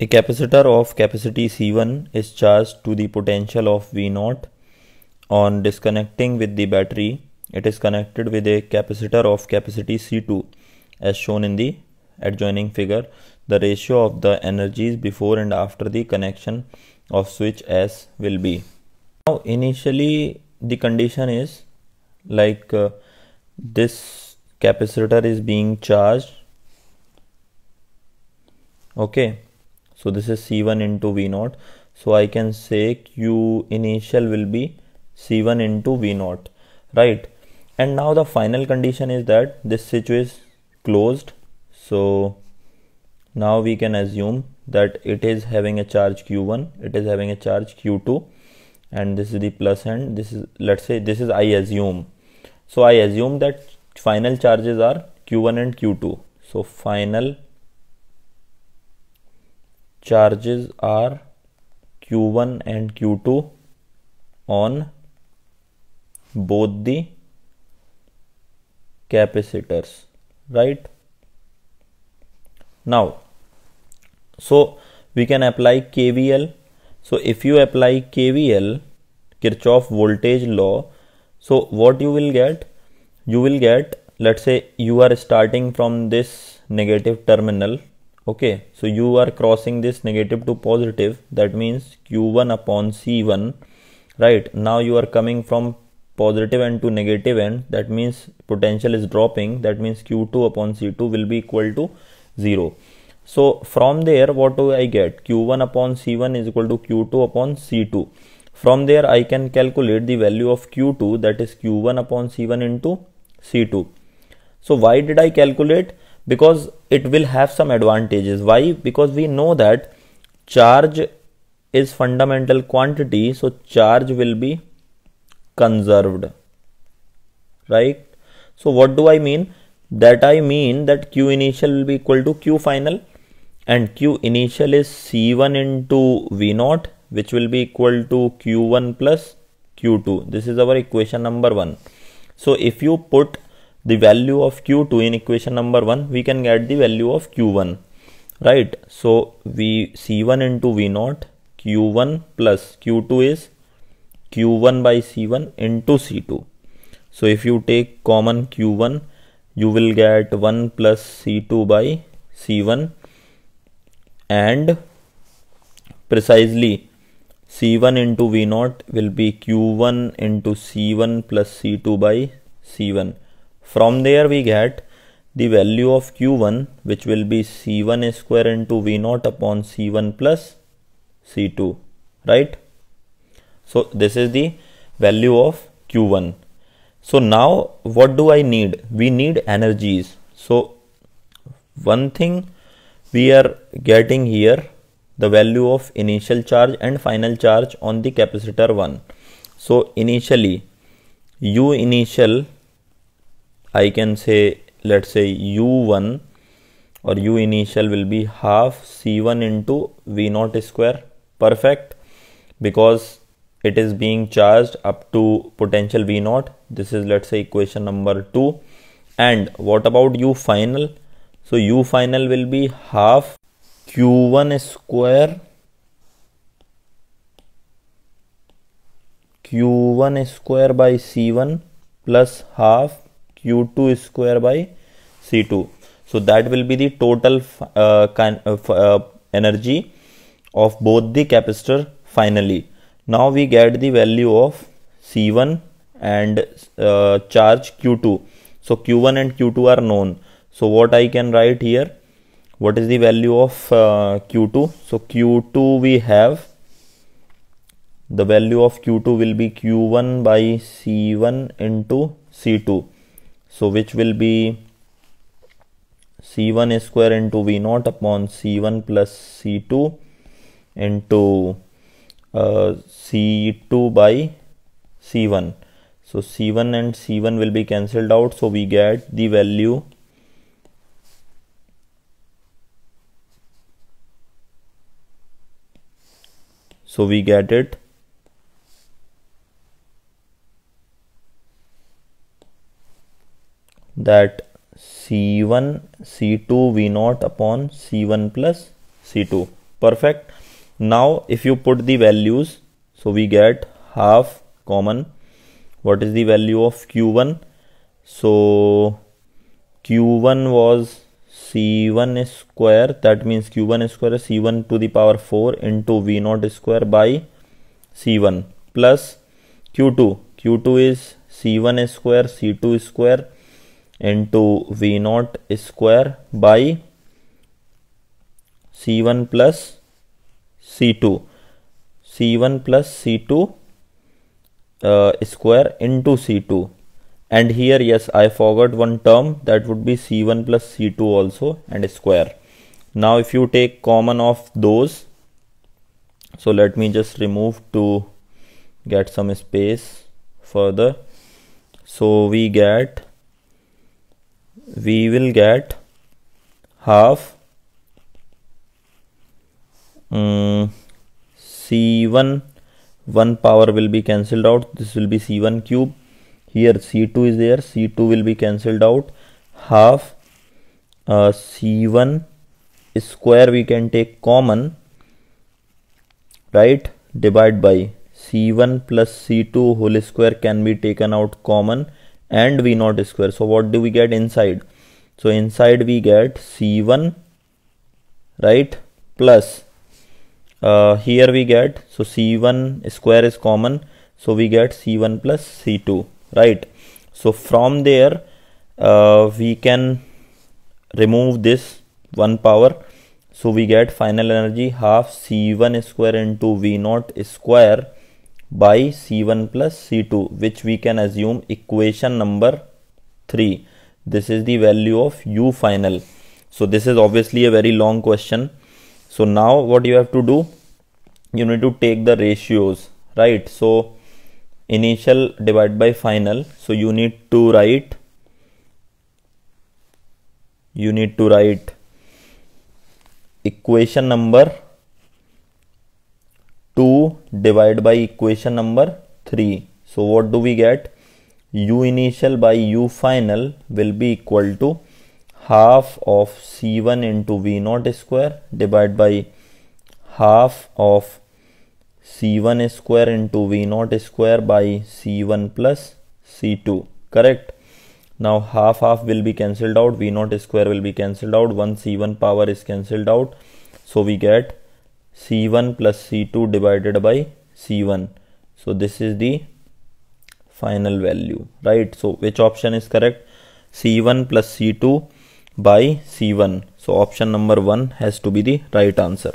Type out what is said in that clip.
A capacitor of capacity C1 is charged to the potential of V0 on disconnecting with the battery. It is connected with a capacitor of capacity C2 as shown in the adjoining figure. The ratio of the energies before and after the connection of switch S will be. Now initially the condition is like uh, this capacitor is being charged okay so this is c1 into v0 so i can say q initial will be c1 into v0 right and now the final condition is that this switch is closed so now we can assume that it is having a charge q1 it is having a charge q2 and this is the plus end this is let's say this is i assume so i assume that final charges are q1 and q2 so final charges are Q1 and Q2 on both the capacitors right now so we can apply kvl so if you apply kvl kirchhoff voltage law so what you will get you will get let's say you are starting from this negative terminal okay so you are crossing this negative to positive that means q1 upon c1 right now you are coming from positive end to negative end that means potential is dropping that means q2 upon c2 will be equal to 0 so from there what do i get q1 upon c1 is equal to q2 upon c2 from there i can calculate the value of q2 that is q1 upon c1 into c2 so why did i calculate because it will have some advantages why because we know that charge is fundamental quantity so charge will be conserved right so what do i mean that i mean that q initial will be equal to q final and q initial is c1 into v0 which will be equal to q1 plus q2 this is our equation number 1 so if you put the value of q2 in equation number 1 we can get the value of q1 right so v c1 into v0 q1 plus q2 is q1 by c1 into c2 so if you take common q1 you will get 1 plus c2 by c1 and precisely c1 into v0 will be q1 into c1 plus c2 by c1 from there we get the value of Q1 which will be C1 square into V0 upon C1 plus C2 right. So this is the value of Q1. So now what do I need? We need energies. So one thing we are getting here the value of initial charge and final charge on the capacitor 1. So initially u initial I can say let's say u1 or u initial will be half c1 into v0 square perfect because it is being charged up to potential v0 this is let's say equation number 2 and what about u final so u final will be half q1 square q1 square by c1 plus half q2 square by c2 so that will be the total uh, kind of, uh, uh, energy of both the capacitor finally now we get the value of c1 and uh, charge q2 so q1 and q2 are known so what i can write here what is the value of uh, q2 so q2 we have the value of q2 will be q1 by c1 into c2 so which will be c1 square into v0 upon c1 plus c2 into uh, c2 by c1 so c1 and c1 will be cancelled out so we get the value so we get it that C1 C2 V0 upon C1 plus C2 perfect now if you put the values so we get half common what is the value of Q1 so Q1 was C1 square that means Q1 square C1 to the power 4 into V0 square by C1 plus Q2 Q2 is C1 square C2 square into V naught square by C1 plus C2 C1 plus C2 uh, square into C2 and here yes I forgot one term that would be C1 plus C2 also and square now if you take common of those so let me just remove to get some space further so we get we will get half um, mm, c1 1 power will be cancelled out this will be c1 cube here c2 is there c2 will be cancelled out half uh, c1 square we can take common right divide by c1 plus c2 whole square can be taken out common and v naught square so what do we get inside so inside we get c1 right plus uh, here we get so c1 square is common so we get c1 plus c2 right so from there uh, we can remove this one power so we get final energy half c1 square into v naught square by C1 plus C2 which we can assume equation number 3. This is the value of U final. So this is obviously a very long question. So now what you have to do, you need to take the ratios, right? So initial divided by final. So you need to write, you need to write equation number 2 divided by equation number 3. So what do we get? U initial by U final will be equal to half of C1 into V naught square divided by half of C1 square into V naught square by C1 plus C2. Correct? Now half half will be cancelled out. V naught square will be cancelled out. 1 C1 power is cancelled out. So we get c1 plus c2 divided by c1 so this is the final value right so which option is correct c1 plus c2 by c1 so option number 1 has to be the right answer